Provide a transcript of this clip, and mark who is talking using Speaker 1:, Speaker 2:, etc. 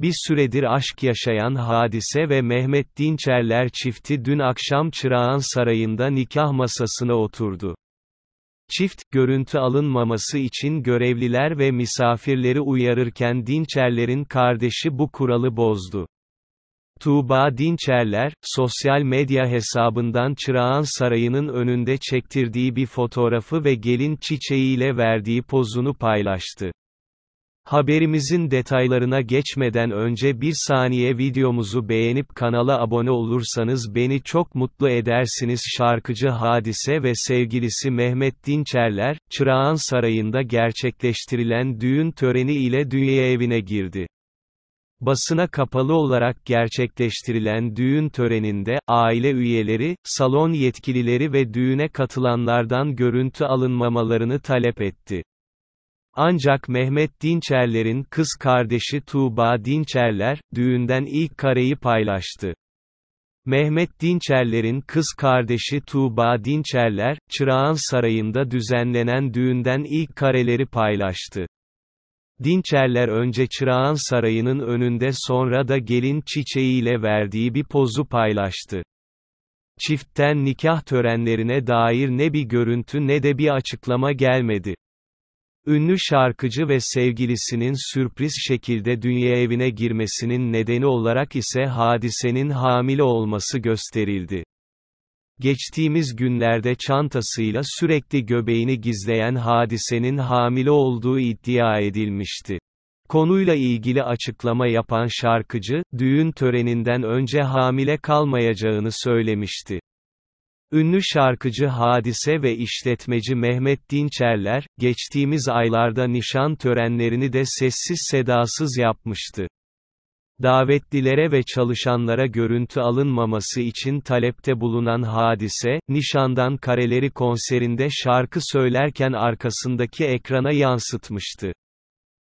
Speaker 1: Bir süredir aşk yaşayan Hadise ve Mehmet Dinçerler çifti dün akşam Çırağan Sarayı'nda nikah masasına oturdu. Çift, görüntü alınmaması için görevliler ve misafirleri uyarırken Dinçerler'in kardeşi bu kuralı bozdu. Tuğba Dinçerler, sosyal medya hesabından Çırağan Sarayı'nın önünde çektirdiği bir fotoğrafı ve gelin çiçeğiyle verdiği pozunu paylaştı. Haberimizin detaylarına geçmeden önce bir saniye videomuzu beğenip kanala abone olursanız beni çok mutlu edersiniz. Şarkıcı Hadise ve sevgilisi Mehmet Dinçerler, Çırağan Sarayı'nda gerçekleştirilen düğün töreni ile dünya evine girdi. Basına kapalı olarak gerçekleştirilen düğün töreninde, aile üyeleri, salon yetkilileri ve düğüne katılanlardan görüntü alınmamalarını talep etti. Ancak Mehmet Dinçerler'in kız kardeşi Tuğba Dinçerler, düğünden ilk kareyi paylaştı. Mehmet Dinçerler'in kız kardeşi Tuğba Dinçerler, Çırağan Sarayı'nda düzenlenen düğünden ilk kareleri paylaştı. Dinçerler önce Çırağan Sarayı'nın önünde sonra da gelin çiçeğiyle verdiği bir pozu paylaştı. Çiftten nikah törenlerine dair ne bir görüntü ne de bir açıklama gelmedi. Ünlü şarkıcı ve sevgilisinin sürpriz şekilde dünya evine girmesinin nedeni olarak ise hadisenin hamile olması gösterildi. Geçtiğimiz günlerde çantasıyla sürekli göbeğini gizleyen hadisenin hamile olduğu iddia edilmişti. Konuyla ilgili açıklama yapan şarkıcı, düğün töreninden önce hamile kalmayacağını söylemişti. Ünlü şarkıcı Hadise ve işletmeci Mehmet Dinçerler, geçtiğimiz aylarda nişan törenlerini de sessiz sedasız yapmıştı. Davetlilere ve çalışanlara görüntü alınmaması için talepte bulunan hadise, nişandan kareleri konserinde şarkı söylerken arkasındaki ekrana yansıtmıştı.